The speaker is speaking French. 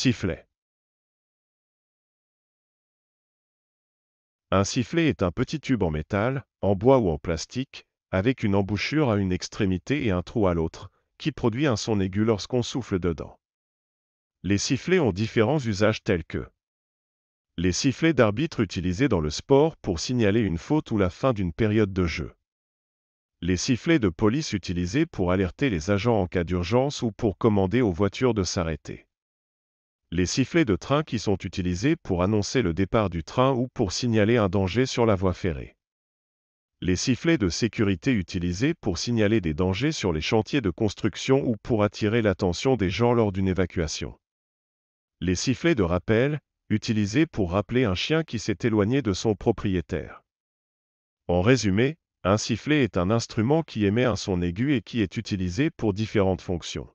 Sifflet. Un sifflet est un petit tube en métal, en bois ou en plastique, avec une embouchure à une extrémité et un trou à l'autre, qui produit un son aigu lorsqu'on souffle dedans. Les sifflets ont différents usages tels que les sifflets d'arbitre utilisés dans le sport pour signaler une faute ou la fin d'une période de jeu. Les sifflets de police utilisés pour alerter les agents en cas d'urgence ou pour commander aux voitures de s'arrêter les sifflets de train qui sont utilisés pour annoncer le départ du train ou pour signaler un danger sur la voie ferrée. Les sifflets de sécurité utilisés pour signaler des dangers sur les chantiers de construction ou pour attirer l'attention des gens lors d'une évacuation. Les sifflets de rappel, utilisés pour rappeler un chien qui s'est éloigné de son propriétaire. En résumé, un sifflet est un instrument qui émet un son aigu et qui est utilisé pour différentes fonctions.